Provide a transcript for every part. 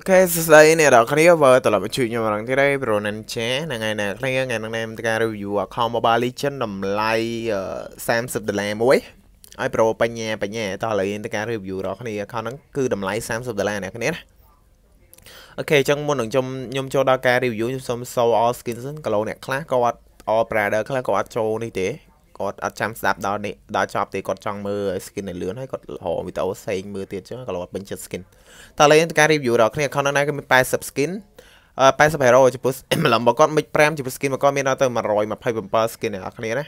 អូខេសួស្តីអ្នកនរគ្នាវើត្រឡប់មកជួយខ្ញុំម្ដងទៀតហើយ Ronan Cha ហ្នឹងហើយអ្នកគ្នាថ្ងៃនេះខ្ញុំធ្វើការ review account Mobile Legend តម្លៃ30ដុល្លារមួយហើយប្រូបញ្ញា បញ្ញាតោះឥឡូវខ្ញុំធ្វើការ review របស់គ្នា account ហ្នឹងគឺតម្លៃ30ដុល្លារអ្នកគ្នាណាអូខេអញ្ចឹងមុននឹងខ្ញុំខ្ញុំចូលដល់ការ review ខ្ញុំសូម show all skin សិនកឡូអ្នកខ្លះក៏អត់ all brother ខ្លះក៏អត់ចូលនេះទេគាត់អត់ចាំស្ដាប់ដល់នេះដល់ចប់ទេគាត់ចង់មើល skin ឲ្យលឿនហើយគាត់រកវីដេអូផ្សេងមើលទៀតចឹងគាត់គាត់ពេញចិត្ត skin តើឥឡូវការ review របស់គ្នា account ណាគេមាន80 skin 80 hero ចំពោះម្លឹងរបស់គាត់មិច5ចំពោះ skin របស់គាត់មានដល់ទៅ127 skin អ្នកគ្នាណា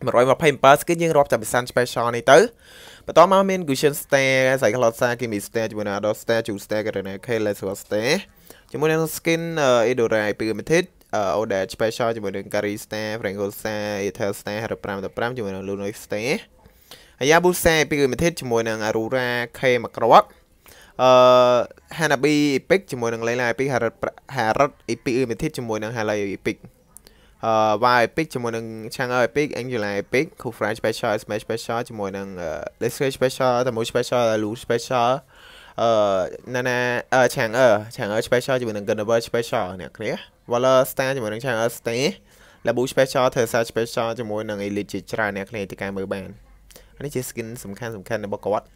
127 skin យើងរាប់តែពិសាន special នេះទៅបន្តមកមាន Gusion Star ស្រី Cloud Star គេមាន Star ជាមួយនឹង Ador Star Ju Star ក៏នៅ Kale Star ជាមួយនឹង skin Edora Pyramid order special ជាមួយនឹង Gary Star, Frank Rosa, Ether Star 5515ជាមួយនឹង Lunar Star អាយ៉ាប៊ូសេពីគឺមិធិតជាមួយនឹង Aurora K មកគ្រាប់អឺ Hanabi Epic ជាមួយនឹង Layla Epic 50 Epic មិធិតជាមួយនឹង Halay Epic អឺ Why Epic ជាមួយនឹង Chang'e Epic Angela Epic Kufra Special Smash Special ជាមួយនឹង Let's Play Special តមូ Special Lu Special អឺណាណាអឺ Chang'e Chang'e special ជាមួយនឹង Gunner special អ្នកគ្នា Waller Star ជាមួយនឹង Chang'e Stay Labu special ធ្វើសារ special ជាមួយនឹង Elite ជាច្រើនអ្នកគ្នាទីកែមើលបាននេះជា skin សំខាន់សំខាន់របស់គាត់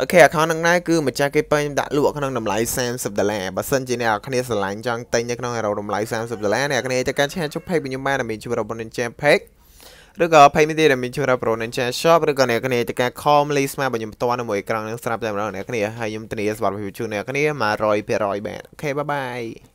អូខេ account នឹងណែគឺម្ចាស់គេពេញដាក់លក់ក្នុងតម្លៃ30ដុល្លារបើសិនជាអ្នកគ្នាស្រឡាញ់ចង់ទិញនៅក្នុងរ៉ូតម្លៃ30ដុល្លារអ្នកគ្នាទៅការឆាចុះ page ខ្ញុំបានមានជួយរបស់ Ninja Page ឬក៏20នាទីដែលមានជួយដល់ប្រូនឹង share shop ឬក៏អ្នកគ្នាទៅការ calmly ស្មើបងខ្ញុំផ្ទាល់នៅមួយអេក្រង់នឹងស្រាប់តែម្ដងអ្នកគ្នាហើយខ្ញុំធានាសុខភាពជូនអ្នកគ្នា100%បាទអូខេបាយបាយ